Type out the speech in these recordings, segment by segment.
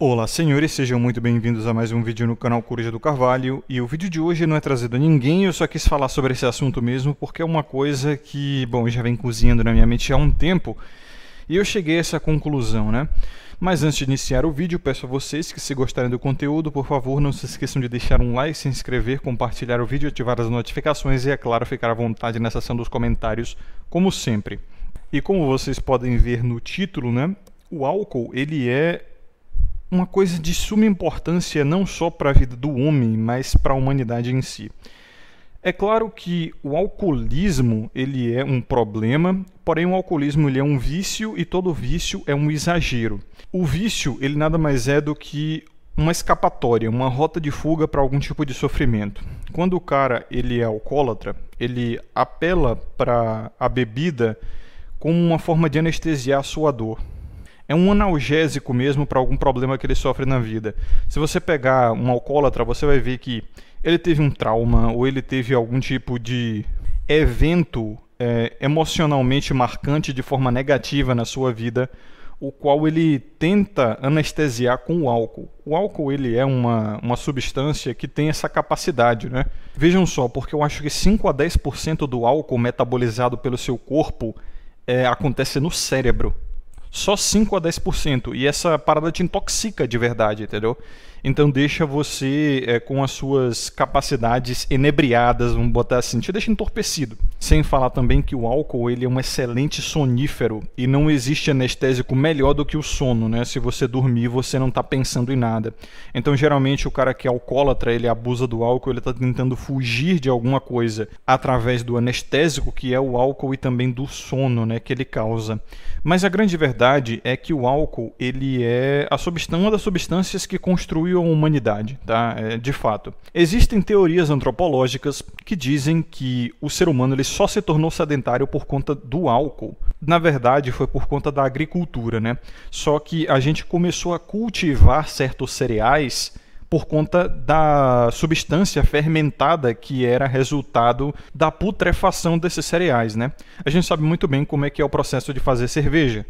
Olá senhores, sejam muito bem-vindos a mais um vídeo no canal Coruja do Carvalho e o vídeo de hoje não é trazido a ninguém, eu só quis falar sobre esse assunto mesmo porque é uma coisa que, bom, já vem cozinhando na minha mente há um tempo e eu cheguei a essa conclusão, né? Mas antes de iniciar o vídeo, peço a vocês que se gostarem do conteúdo, por favor, não se esqueçam de deixar um like, se inscrever, compartilhar o vídeo, ativar as notificações e, é claro, ficar à vontade na seção dos comentários, como sempre. E como vocês podem ver no título, né? O álcool, ele é uma coisa de suma importância não só para a vida do homem, mas para a humanidade em si. É claro que o alcoolismo ele é um problema, porém o alcoolismo ele é um vício e todo vício é um exagero. O vício ele nada mais é do que uma escapatória, uma rota de fuga para algum tipo de sofrimento. Quando o cara ele é alcoólatra, ele apela para a bebida como uma forma de anestesiar a sua dor é um analgésico mesmo para algum problema que ele sofre na vida. Se você pegar um alcoólatra, você vai ver que ele teve um trauma ou ele teve algum tipo de evento é, emocionalmente marcante de forma negativa na sua vida, o qual ele tenta anestesiar com o álcool. O álcool ele é uma, uma substância que tem essa capacidade, né? Vejam só, porque eu acho que 5 a 10% do álcool metabolizado pelo seu corpo é, acontece no cérebro só 5 a 10%. E essa parada te intoxica de verdade, entendeu? então deixa você é, com as suas capacidades enebriadas, vamos botar assim, te deixa entorpecido. Sem falar também que o álcool ele é um excelente sonífero e não existe anestésico melhor do que o sono, né? Se você dormir, você não está pensando em nada. Então, geralmente, o cara que é alcoólatra, ele abusa do álcool, ele está tentando fugir de alguma coisa através do anestésico, que é o álcool, e também do sono, né? Que ele causa. Mas a grande verdade é que o álcool, ele é a substância, uma das substâncias que construi destruíam a humanidade, tá? É, de fato. Existem teorias antropológicas que dizem que o ser humano ele só se tornou sedentário por conta do álcool. Na verdade, foi por conta da agricultura, né? Só que a gente começou a cultivar certos cereais por conta da substância fermentada que era resultado da putrefação desses cereais, né? A gente sabe muito bem como é que é o processo de fazer cerveja,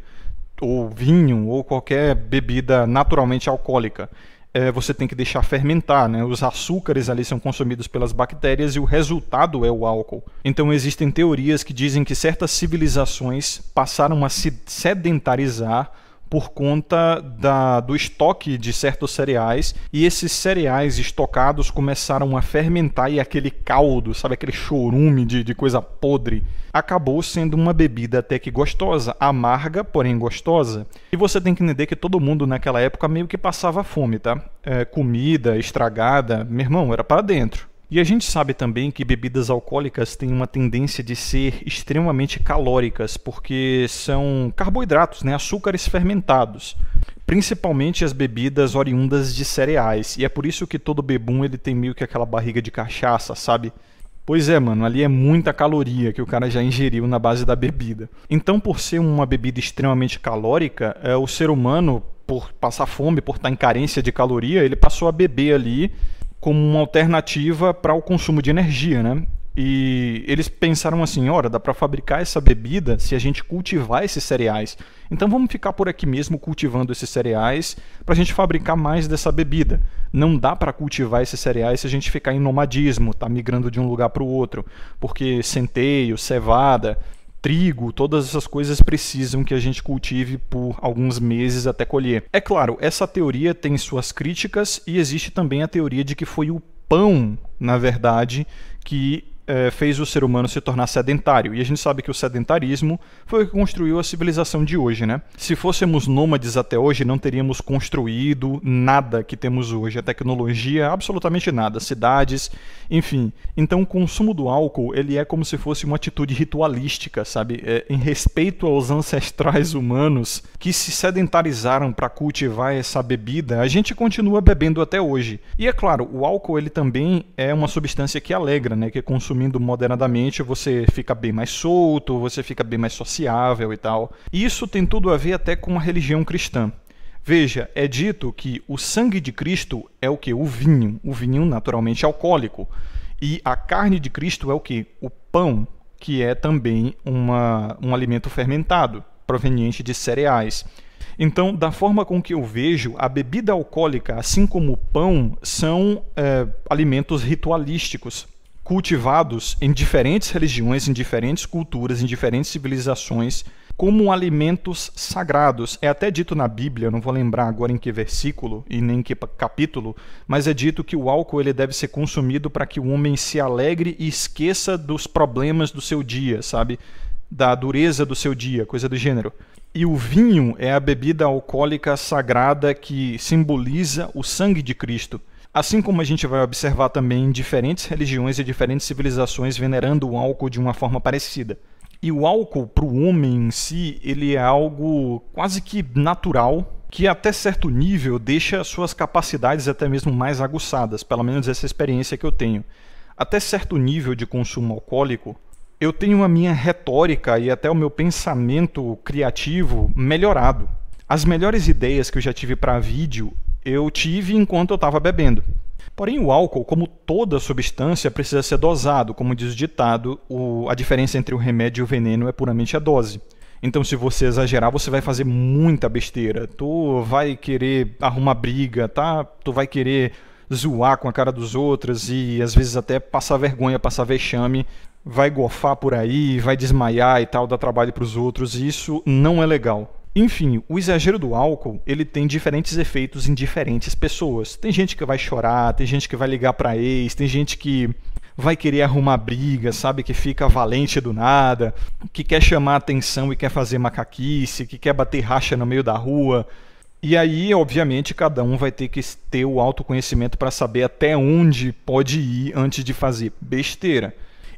ou vinho, ou qualquer bebida naturalmente alcoólica é, você tem que deixar fermentar, né? Os açúcares ali são consumidos pelas bactérias e o resultado é o álcool. Então existem teorias que dizem que certas civilizações passaram a se sedentarizar por conta da, do estoque de certos cereais e esses cereais estocados começaram a fermentar e aquele caldo, sabe, aquele chorume de, de coisa podre, acabou sendo uma bebida até que gostosa, amarga, porém gostosa. E você tem que entender que todo mundo naquela época meio que passava fome, tá? É, comida estragada, meu irmão, era para dentro. E a gente sabe também que bebidas alcoólicas têm uma tendência de ser extremamente calóricas, porque são carboidratos, né, açúcares fermentados, principalmente as bebidas oriundas de cereais. E é por isso que todo bebum ele tem meio que aquela barriga de cachaça, sabe? Pois é, mano, ali é muita caloria que o cara já ingeriu na base da bebida. Então, por ser uma bebida extremamente calórica, é, o ser humano, por passar fome, por estar em carência de caloria, ele passou a beber ali como uma alternativa para o consumo de energia, né? E eles pensaram assim: ora, dá para fabricar essa bebida se a gente cultivar esses cereais. Então vamos ficar por aqui mesmo cultivando esses cereais para a gente fabricar mais dessa bebida. Não dá para cultivar esses cereais se a gente ficar em nomadismo, tá migrando de um lugar para o outro, porque centeio, cevada, trigo, todas essas coisas precisam que a gente cultive por alguns meses até colher. É claro, essa teoria tem suas críticas e existe também a teoria de que foi o pão, na verdade, que é, fez o ser humano se tornar sedentário. E a gente sabe que o sedentarismo foi o que construiu a civilização de hoje, né? Se fôssemos nômades até hoje, não teríamos construído nada que temos hoje, a tecnologia, absolutamente nada, cidades, enfim. Então, o consumo do álcool, ele é como se fosse uma atitude ritualística, sabe? É, em respeito aos ancestrais humanos que se sedentarizaram para cultivar essa bebida, a gente continua bebendo até hoje. E é claro, o álcool ele também é uma substância que alegra, né? Que é consumida consumindo moderadamente, você fica bem mais solto, você fica bem mais sociável e tal. Isso tem tudo a ver até com a religião cristã. Veja, é dito que o sangue de Cristo é o que? O vinho, o vinho naturalmente é alcoólico. E a carne de Cristo é o que? O pão, que é também uma, um alimento fermentado, proveniente de cereais. Então, da forma com que eu vejo, a bebida alcoólica, assim como o pão, são é, alimentos ritualísticos, cultivados em diferentes religiões, em diferentes culturas, em diferentes civilizações, como alimentos sagrados. É até dito na Bíblia, não vou lembrar agora em que versículo e nem em que capítulo, mas é dito que o álcool ele deve ser consumido para que o homem se alegre e esqueça dos problemas do seu dia, sabe? Da dureza do seu dia, coisa do gênero. E o vinho é a bebida alcoólica sagrada que simboliza o sangue de Cristo. Assim como a gente vai observar também diferentes religiões e diferentes civilizações venerando o álcool de uma forma parecida. E o álcool para o homem em si, ele é algo quase que natural, que até certo nível deixa suas capacidades até mesmo mais aguçadas, pelo menos essa experiência que eu tenho. Até certo nível de consumo alcoólico, eu tenho a minha retórica e até o meu pensamento criativo melhorado. As melhores ideias que eu já tive para vídeo eu tive enquanto eu estava bebendo. Porém, o álcool, como toda substância, precisa ser dosado. Como diz o ditado, o, a diferença entre o remédio e o veneno é puramente a dose. Então, se você exagerar, você vai fazer muita besteira. Tu vai querer arrumar briga, tá? Tu vai querer zoar com a cara dos outros e às vezes até passar vergonha, passar vexame, vai gofar por aí, vai desmaiar e tal, dar trabalho para os outros. E isso não é legal. Enfim, o exagero do álcool, ele tem diferentes efeitos em diferentes pessoas. Tem gente que vai chorar, tem gente que vai ligar para ex, tem gente que vai querer arrumar briga, sabe que fica valente do nada, que quer chamar atenção e quer fazer macaquice, que quer bater racha no meio da rua. E aí, obviamente, cada um vai ter que ter o autoconhecimento para saber até onde pode ir antes de fazer besteira.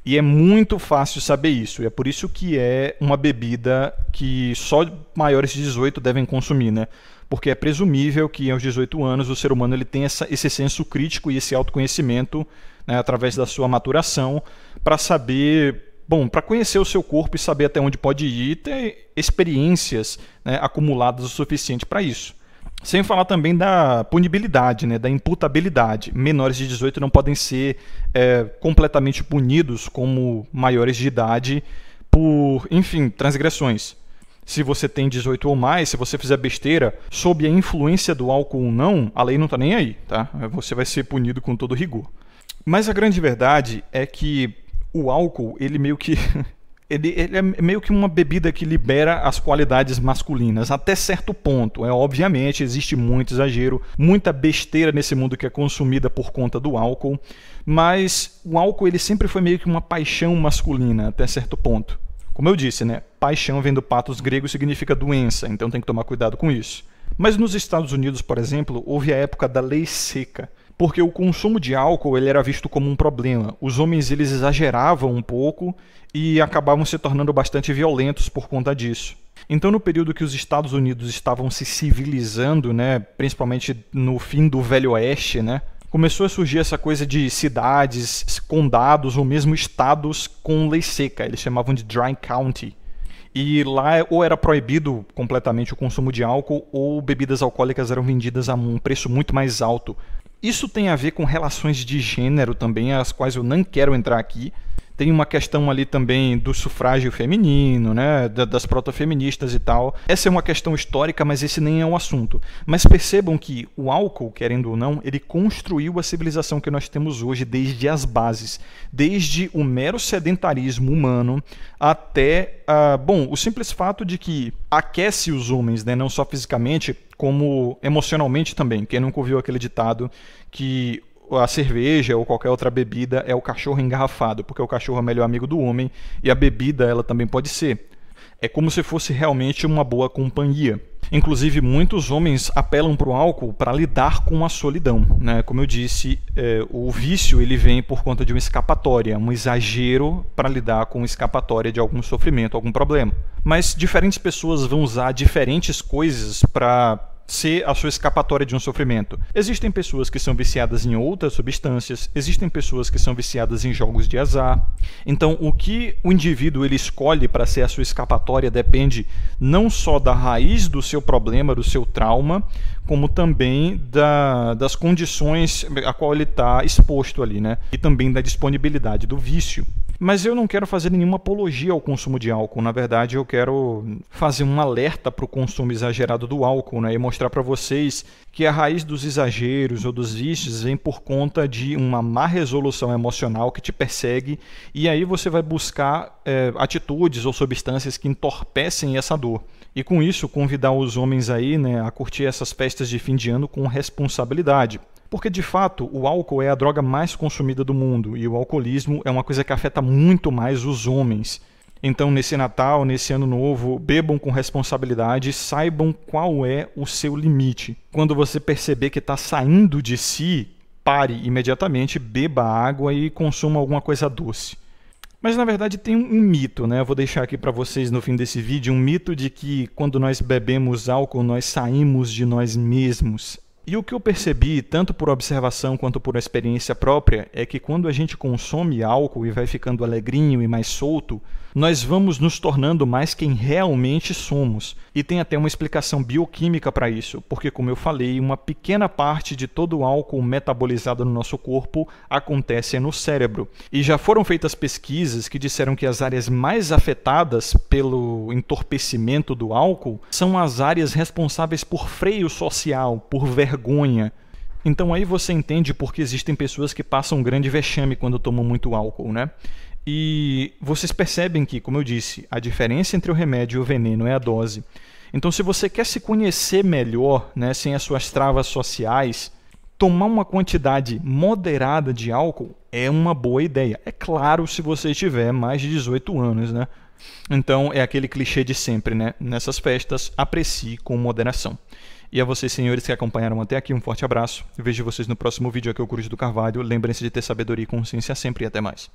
E é muito fácil saber isso. E é por isso que é uma bebida que só maiores de 18 devem consumir, né? Porque é presumível que aos 18 anos o ser humano ele tem essa, esse senso crítico e esse autoconhecimento né, através da sua maturação para saber, bom, para conhecer o seu corpo e saber até onde pode ir e ter experiências né, acumuladas o suficiente para isso. Sem falar também da punibilidade, né, da imputabilidade. Menores de 18 não podem ser é, completamente punidos como maiores de idade por, enfim, transgressões. Se você tem 18 ou mais, se você fizer besteira sob a influência do álcool ou não, a lei não está nem aí, tá? Você vai ser punido com todo rigor. Mas a grande verdade é que o álcool, ele meio que ele, ele é meio que uma bebida que libera as qualidades masculinas até certo ponto. É obviamente existe muito exagero, muita besteira nesse mundo que é consumida por conta do álcool, mas o álcool ele sempre foi meio que uma paixão masculina até certo ponto. Como eu disse, né? Paixão vem do patos grego significa doença, então tem que tomar cuidado com isso. Mas nos Estados Unidos, por exemplo, houve a época da lei seca, porque o consumo de álcool ele era visto como um problema. Os homens eles exageravam um pouco e acabavam se tornando bastante violentos por conta disso. Então, no período que os Estados Unidos estavam se civilizando, né, principalmente no fim do Velho Oeste, né, começou a surgir essa coisa de cidades, condados ou mesmo estados com lei seca. Eles chamavam de dry county. E lá ou era proibido completamente o consumo de álcool ou bebidas alcoólicas eram vendidas a um preço muito mais alto, isso tem a ver com relações de gênero também, as quais eu não quero entrar aqui, tem uma questão ali também do sufrágio feminino, né? Das protofeministas e tal. Essa é uma questão histórica, mas esse nem é o um assunto. Mas percebam que o álcool, querendo ou não, ele construiu a civilização que nós temos hoje desde as bases, desde o mero sedentarismo humano até. Uh, bom, o simples fato de que aquece os homens, né? Não só fisicamente, como emocionalmente também. Quem nunca ouviu aquele ditado que a cerveja ou qualquer outra bebida é o cachorro engarrafado, porque o cachorro é o melhor amigo do homem e a bebida ela também pode ser. É como se fosse realmente uma boa companhia. Inclusive, muitos homens apelam para o álcool para lidar com a solidão. Né? Como eu disse, é, o vício ele vem por conta de uma escapatória, um exagero para lidar com escapatória de algum sofrimento, algum problema. Mas diferentes pessoas vão usar diferentes coisas para ser a sua escapatória de um sofrimento. Existem pessoas que são viciadas em outras substâncias, existem pessoas que são viciadas em jogos de azar. Então, o que o indivíduo ele escolhe para ser a sua escapatória depende não só da raiz do seu problema, do seu trauma, como também da, das condições a qual ele está exposto ali, né? E também da disponibilidade do vício. Mas eu não quero fazer nenhuma apologia ao consumo de álcool. Na verdade, eu quero fazer um alerta para o consumo exagerado do álcool né? e mostrar para vocês que a raiz dos exageros ou dos vícios vem por conta de uma má resolução emocional que te persegue e aí você vai buscar é, atitudes ou substâncias que entorpecem essa dor. E com isso, convidar os homens aí né, a curtir essas festas de fim de ano com responsabilidade. Porque de fato o álcool é a droga mais consumida do mundo e o alcoolismo é uma coisa que afeta muito mais os homens. Então, nesse Natal, nesse Ano Novo, bebam com responsabilidade, saibam qual é o seu limite. Quando você perceber que está saindo de si, pare imediatamente, beba água e consuma alguma coisa doce. Mas na verdade tem um mito, né? Eu vou deixar aqui para vocês no fim desse vídeo um mito de que quando nós bebemos álcool nós saímos de nós mesmos. E o que eu percebi, tanto por observação quanto por experiência própria, é que quando a gente consome álcool e vai ficando alegrinho e mais solto, nós vamos nos tornando mais quem realmente somos. E tem até uma explicação bioquímica para isso, porque, como eu falei, uma pequena parte de todo o álcool metabolizado no nosso corpo acontece no cérebro. E já foram feitas pesquisas que disseram que as áreas mais afetadas pelo entorpecimento do álcool são as áreas responsáveis por freio social, por vergonha vergonha. Então aí você entende porque existem pessoas que passam um grande vexame quando tomam muito álcool, né? E vocês percebem que, como eu disse, a diferença entre o remédio e o veneno é a dose. Então, se você quer se conhecer melhor, né, sem as suas travas sociais, tomar uma quantidade moderada de álcool é uma boa ideia. É claro, se você tiver mais de 18 anos, né? Então, é aquele clichê de sempre, né? Nessas festas, aprecie com moderação. E a vocês, senhores, que acompanharam até aqui, um forte abraço. Vejo vocês no próximo vídeo aqui, o Cruz do Carvalho. Lembrem-se de ter sabedoria e consciência sempre e até mais.